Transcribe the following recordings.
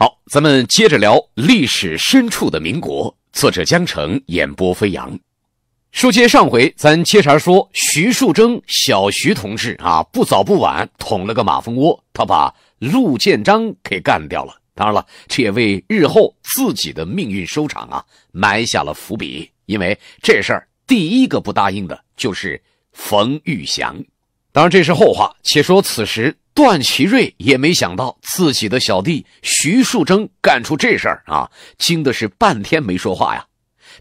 好，咱们接着聊历史深处的民国。作者江城，演播飞扬。书接上回，咱接茬说，徐树铮，小徐同志啊，不早不晚捅了个马蜂窝，他把陆建章给干掉了。当然了，这也为日后自己的命运收场啊，埋下了伏笔。因为这事儿第一个不答应的就是冯玉祥。当然，这是后话。且说此时。段祺瑞也没想到自己的小弟徐树铮干出这事儿啊，惊的是半天没说话呀。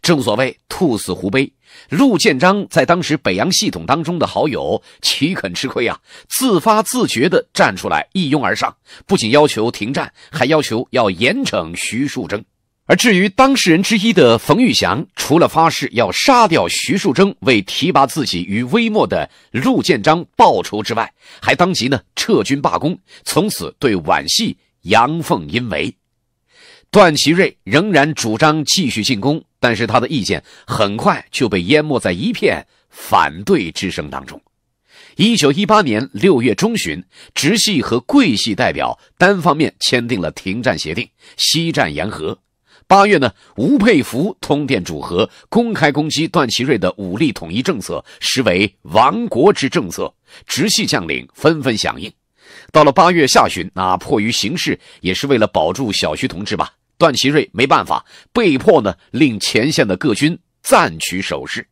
正所谓兔死狐悲，陆建章在当时北洋系统当中的好友岂肯吃亏啊？自发自觉地站出来，一拥而上，不仅要求停战，还要求要严惩徐树铮。而至于当事人之一的冯玉祥，除了发誓要杀掉徐树铮为提拔自己与微末的陆建章报仇之外，还当即呢撤军罢工，从此对皖系阳奉阴违。段祺瑞仍然主张继续进攻，但是他的意见很快就被淹没在一片反对之声当中。一九一八年六月中旬，直系和桂系代表单方面签订了停战协定，西战言和。八月呢，吴佩孚通电主和，公开攻击段祺瑞的武力统一政策，实为亡国之政策。直系将领纷纷响应。到了八月下旬，那迫于形势，也是为了保住小徐同志吧。段祺瑞没办法，被迫呢，令前线的各军暂取守势。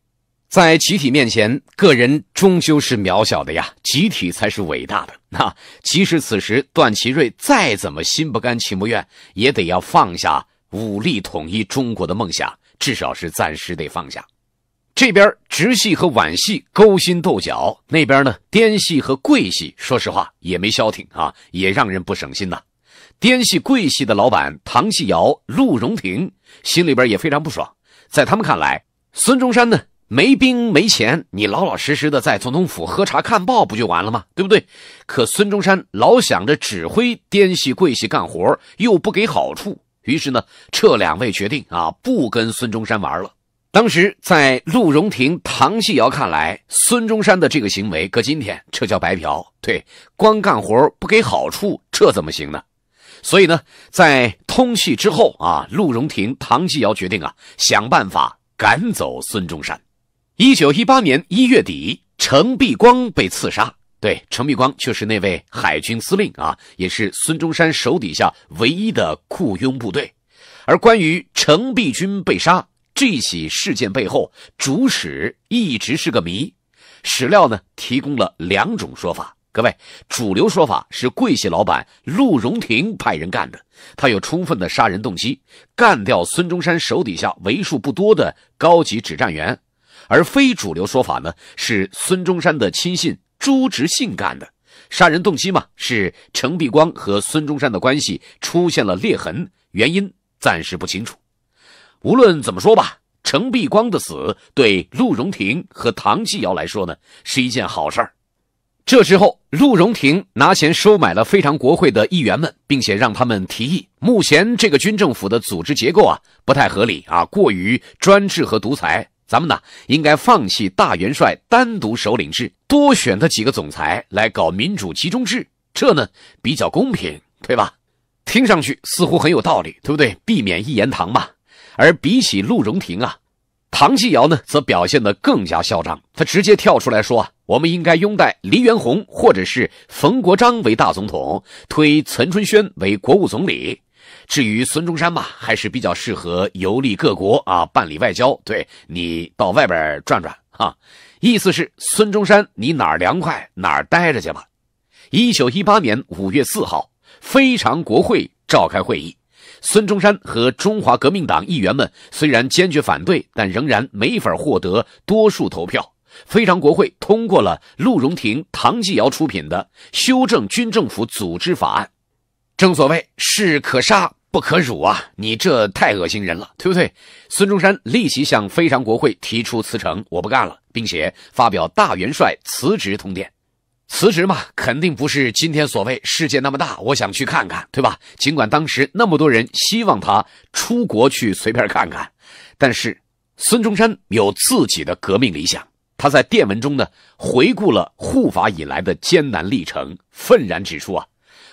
在集体面前，个人终究是渺小的呀，集体才是伟大的。那即使此时段祺瑞再怎么心不甘情不愿，也得要放下。武力统一中国的梦想，至少是暂时得放下。这边直系和皖系勾心斗角，那边呢滇系和桂系，说实话也没消停啊，也让人不省心呐。滇系、桂系的老板唐继尧、陆荣廷心里边也非常不爽。在他们看来，孙中山呢没兵没钱，你老老实实的在总统府喝茶看报不就完了吗？对不对？可孙中山老想着指挥滇系、桂系干活，又不给好处。于是呢，这两位决定啊，不跟孙中山玩了。当时在陆荣廷、唐继尧看来，孙中山的这个行为，搁今天这叫白嫖，对，光干活不给好处，这怎么行呢？所以呢，在通气之后啊，陆荣廷、唐继尧决定啊，想办法赶走孙中山。一九一八年一月底，程璧光被刺杀。对，程璧光就是那位海军司令啊，也是孙中山手底下唯一的雇佣部队。而关于程璧君被杀这起事件背后主使一直是个谜，史料呢提供了两种说法。各位，主流说法是桂系老板陆荣廷派人干的，他有充分的杀人动机，干掉孙中山手底下为数不多的高级指战员；而非主流说法呢是孙中山的亲信。朱执信干的杀人动机嘛，是程璧光和孙中山的关系出现了裂痕，原因暂时不清楚。无论怎么说吧，程璧光的死对陆荣廷和唐继尧来说呢，是一件好事儿。这时候，陆荣廷拿钱收买了非常国会的议员们，并且让他们提议，目前这个军政府的组织结构啊，不太合理啊，过于专制和独裁。咱们呢，应该放弃大元帅单独首领制，多选他几个总裁来搞民主集中制，这呢比较公平，对吧？听上去似乎很有道理，对不对？避免一言堂嘛。而比起陆荣廷啊，唐继尧呢则表现得更加嚣张，他直接跳出来说：我们应该拥戴黎元洪或者是冯国璋为大总统，推岑春轩为国务总理。至于孙中山吧，还是比较适合游历各国啊，办理外交。对你到外边转转啊，意思是孙中山，你哪儿凉快哪儿待着去吧。一九一八年五月四号，非常国会召开会议，孙中山和中华革命党议员们虽然坚决反对，但仍然没法获得多数投票。非常国会通过了陆荣廷、唐继尧出品的修正军政府组织法案。正所谓“士可杀不可辱”啊，你这太恶心人了，对不对？孙中山立即向非常国会提出辞呈，我不干了，并且发表大元帅辞职通电。辞职嘛，肯定不是今天所谓“世界那么大，我想去看看”，对吧？尽管当时那么多人希望他出国去随便看看，但是孙中山有自己的革命理想。他在电文中呢，回顾了护法以来的艰难历程，愤然指出啊。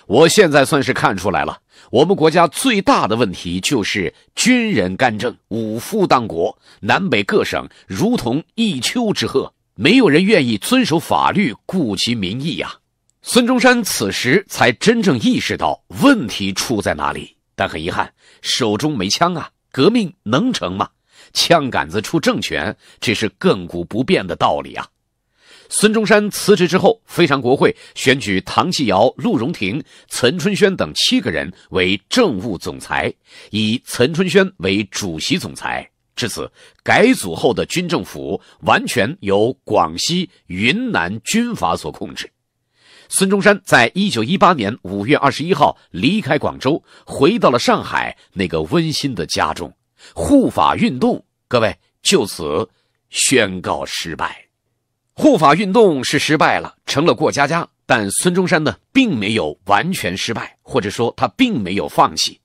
我现在算是看出来了，我们国家最大的问题就是军人干政、五夫当国，南北各省如同一丘之貉，没有人愿意遵守法律、顾及民意呀。孙中山此时才真正意识到问题出在哪里，但很遗憾，手中没枪啊，革命能成吗？枪杆子出政权，这是亘古不变的道理啊。孙中山辞职之后，非常国会选举唐继尧、陆荣廷、岑春轩等七个人为政务总裁，以岑春轩为主席总裁。至此，改组后的军政府完全由广西、云南军阀所控制。孙中山在一九一八年五月二十一号离开广州，回到了上海那个温馨的家中。护法运动，各位就此宣告失败。护法运动是失败了，成了过家家。但孙中山呢，并没有完全失败，或者说他并没有放弃。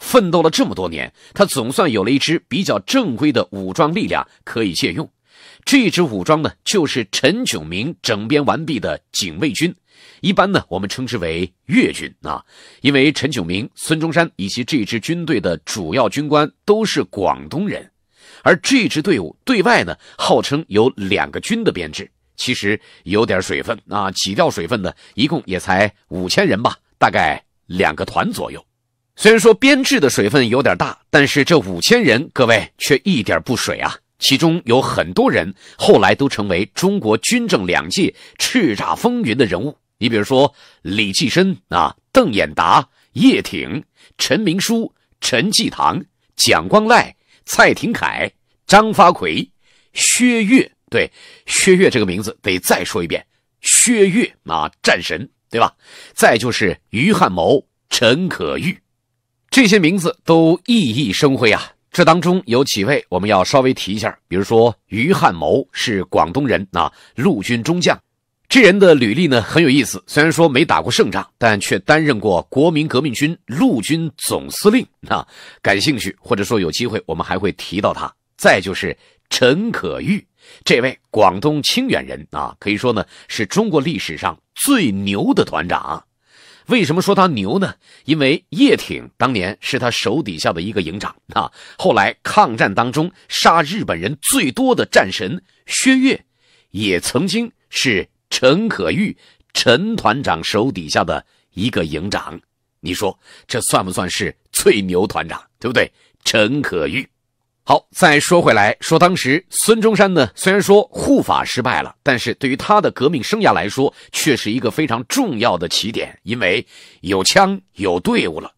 奋斗了这么多年，他总算有了一支比较正规的武装力量可以借用。这支武装呢，就是陈炯明整编完毕的警卫军，一般呢我们称之为粤军啊，因为陈炯明、孙中山以及这支军队的主要军官都是广东人，而这支队伍对外呢号称有两个军的编制。其实有点水分啊！挤掉水分呢，一共也才五千人吧，大概两个团左右。虽然说编制的水分有点大，但是这五千人，各位却一点不水啊！其中有很多人后来都成为中国军政两界叱咤风云的人物。你比如说李济深啊、邓演达、叶挺、陈明书、陈济棠、蒋光籁、蔡廷锴、张发奎、薛岳。对，薛岳这个名字得再说一遍，薛岳啊，战神，对吧？再就是于汉谋、陈可玉，这些名字都熠熠生辉啊。这当中有几位我们要稍微提一下，比如说于汉谋是广东人啊，陆军中将，这人的履历呢很有意思。虽然说没打过胜仗，但却担任过国民革命军陆军总司令。啊。感兴趣或者说有机会，我们还会提到他。再就是陈可玉，这位广东清远人啊，可以说呢是中国历史上最牛的团长。为什么说他牛呢？因为叶挺当年是他手底下的一个营长啊。后来抗战当中杀日本人最多的战神薛岳，也曾经是陈可玉陈团长手底下的一个营长。你说这算不算是最牛团长？对不对？陈可玉。好，再说回来说，当时孙中山呢，虽然说护法失败了，但是对于他的革命生涯来说，却是一个非常重要的起点，因为有枪有队伍了，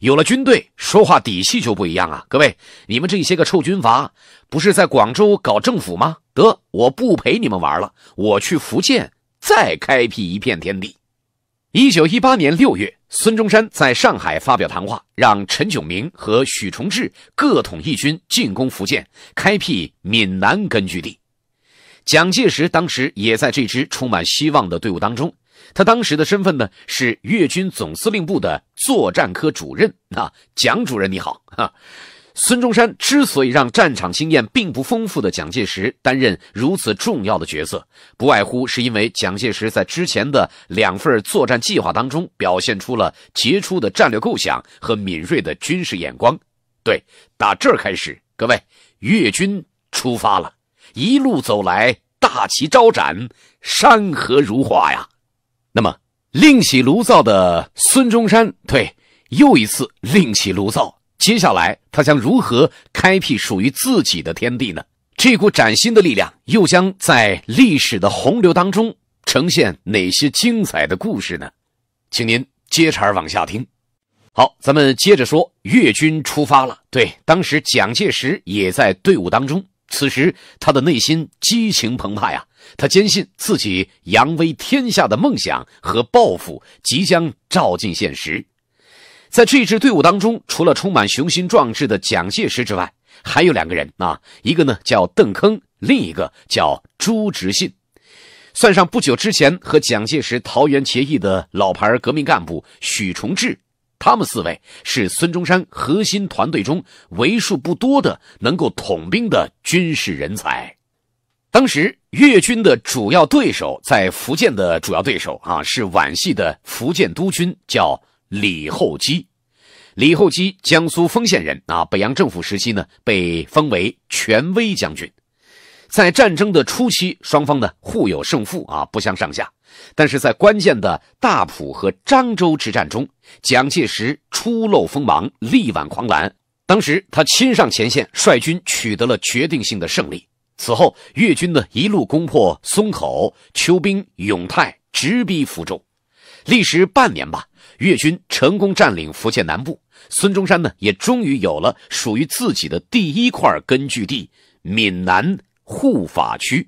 有了军队，说话底气就不一样啊！各位，你们这些个臭军阀，不是在广州搞政府吗？得，我不陪你们玩了，我去福建再开辟一片天地。一九一八年六月，孙中山在上海发表谈话，让陈炯明和许崇智各统一军进攻福建，开辟闽南根据地。蒋介石当时也在这支充满希望的队伍当中，他当时的身份呢是粤军总司令部的作战科主任。啊，蒋主任你好。孙中山之所以让战场经验并不丰富的蒋介石担任如此重要的角色，不外乎是因为蒋介石在之前的两份作战计划当中表现出了杰出的战略构想和敏锐的军事眼光。对，打这儿开始，各位，粤军出发了，一路走来，大旗招展，山河如画呀。那么，另起炉灶的孙中山，对，又一次另起炉灶。接下来，他将如何开辟属于自己的天地呢？这股崭新的力量又将在历史的洪流当中呈现哪些精彩的故事呢？请您接茬往下听。好，咱们接着说，越军出发了。对，当时蒋介石也在队伍当中。此时，他的内心激情澎湃啊，他坚信自己扬威天下的梦想和抱负即将照进现实。在这支队伍当中，除了充满雄心壮志的蒋介石之外，还有两个人啊，一个呢叫邓铿，另一个叫朱执信，算上不久之前和蒋介石桃园结义的老牌革命干部许崇智，他们四位是孙中山核心团队中为数不多的能够统兵的军事人才。当时粤军的主要对手，在福建的主要对手啊，是皖系的福建督军，叫。李厚基，李厚基，江苏丰县人啊。北洋政府时期呢，被封为权威将军。在战争的初期，双方呢互有胜负啊，不相上下。但是在关键的大浦和漳州之战中，蒋介石初露锋芒，力挽狂澜。当时他亲上前线，率军取得了决定性的胜利。此后，越军呢一路攻破松口、秋兵、永泰，直逼福州，历时半年吧。粤军成功占领福建南部，孙中山呢也终于有了属于自己的第一块根据地——闽南护法区。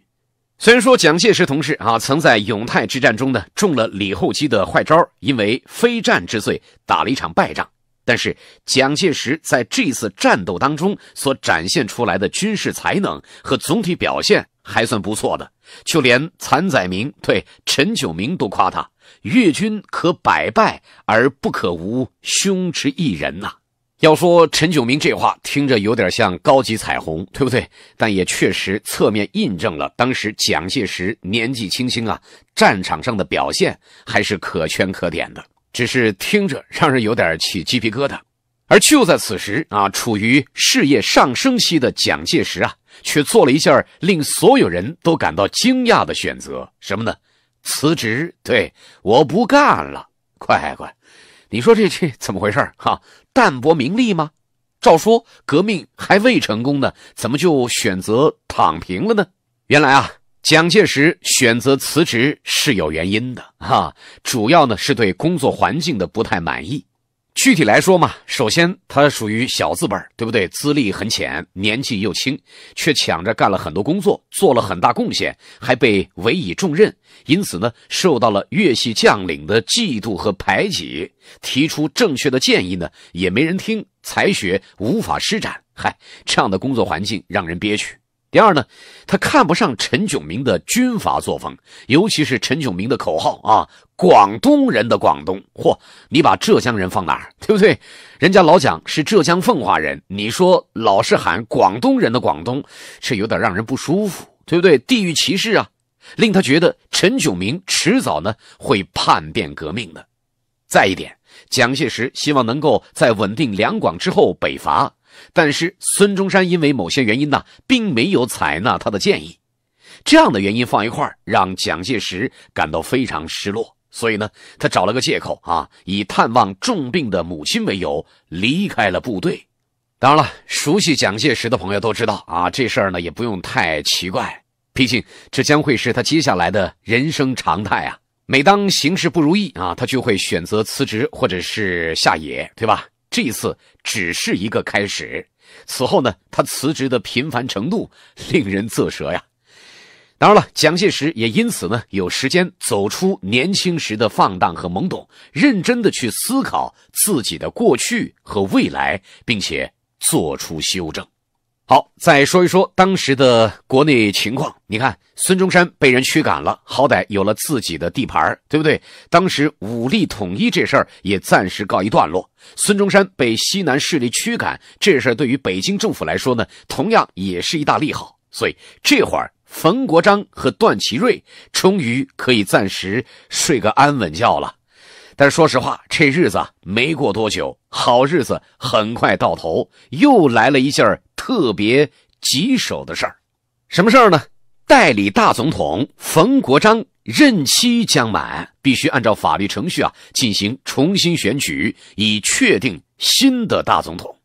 虽然说蒋介石同志啊，曾在永泰之战中呢中了李厚基的坏招，因为非战之罪打了一场败仗，但是蒋介石在这次战斗当中所展现出来的军事才能和总体表现还算不错的，就连残载明对陈炯明都夸他。越军可百败而不可无兄之一人呐。要说陈炯明这话听着有点像高级彩虹，对不对？但也确实侧面印证了当时蒋介石年纪轻轻啊，战场上的表现还是可圈可点的。只是听着让人有点起鸡皮疙瘩。而就在此时啊，处于事业上升期的蒋介石啊，却做了一件令所有人都感到惊讶的选择，什么呢？辞职，对，我不干了。乖乖，你说这这怎么回事哈？淡泊名利吗？照说革命还未成功呢，怎么就选择躺平了呢？原来啊，蒋介石选择辞职是有原因的哈，主要呢是对工作环境的不太满意。具体来说嘛，首先他属于小资本，对不对？资历很浅，年纪又轻，却抢着干了很多工作，做了很大贡献，还被委以重任，因此呢，受到了越系将领的嫉妒和排挤，提出正确的建议呢，也没人听，才学无法施展，嗨，这样的工作环境让人憋屈。第二呢，他看不上陈炯明的军阀作风，尤其是陈炯明的口号啊，“广东人的广东”，嚯，你把浙江人放哪儿，对不对？人家老蒋是浙江奉化人，你说老是喊“广东人的广东”，是有点让人不舒服，对不对？地域歧视啊，令他觉得陈炯明迟早呢会叛变革命的。再一点，蒋介石希望能够在稳定两广之后北伐。但是孙中山因为某些原因呢，并没有采纳他的建议，这样的原因放一块让蒋介石感到非常失落。所以呢，他找了个借口啊，以探望重病的母亲为由离开了部队。当然了，熟悉蒋介石的朋友都知道啊，这事儿呢也不用太奇怪，毕竟这将会是他接下来的人生常态啊。每当形势不如意啊，他就会选择辞职或者是下野，对吧？这一次只是一个开始，此后呢，他辞职的频繁程度令人啧舌呀。当然了，蒋介石也因此呢有时间走出年轻时的放荡和懵懂，认真的去思考自己的过去和未来，并且做出修正。好，再说一说当时的国内情况。你看，孙中山被人驱赶了，好歹有了自己的地盘，对不对？当时武力统一这事儿也暂时告一段落。孙中山被西南势力驱赶这事儿，对于北京政府来说呢，同样也是一大利好。所以这会儿，冯国璋和段祺瑞终于可以暂时睡个安稳觉了。但说实话，这日子没过多久，好日子很快到头，又来了一件特别棘手的事儿。什么事儿呢？代理大总统冯国璋任期将满，必须按照法律程序啊，进行重新选举，以确定新的大总统。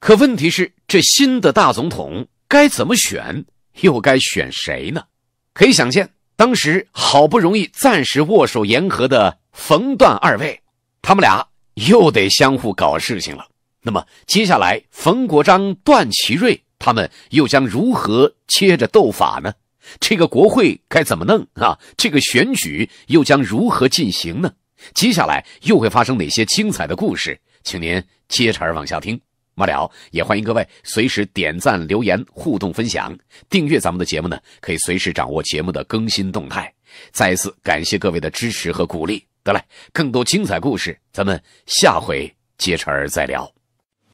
可问题是，这新的大总统该怎么选，又该选谁呢？可以想见。当时好不容易暂时握手言和的冯段二位，他们俩又得相互搞事情了。那么接下来，冯国璋、段祺瑞他们又将如何接着斗法呢？这个国会该怎么弄啊？这个选举又将如何进行呢？接下来又会发生哪些精彩的故事？请您接茬往下听。末了，也欢迎各位随时点赞、留言、互动、分享、订阅咱们的节目呢，可以随时掌握节目的更新动态。再一次感谢各位的支持和鼓励。得嘞，更多精彩故事，咱们下回接着再聊。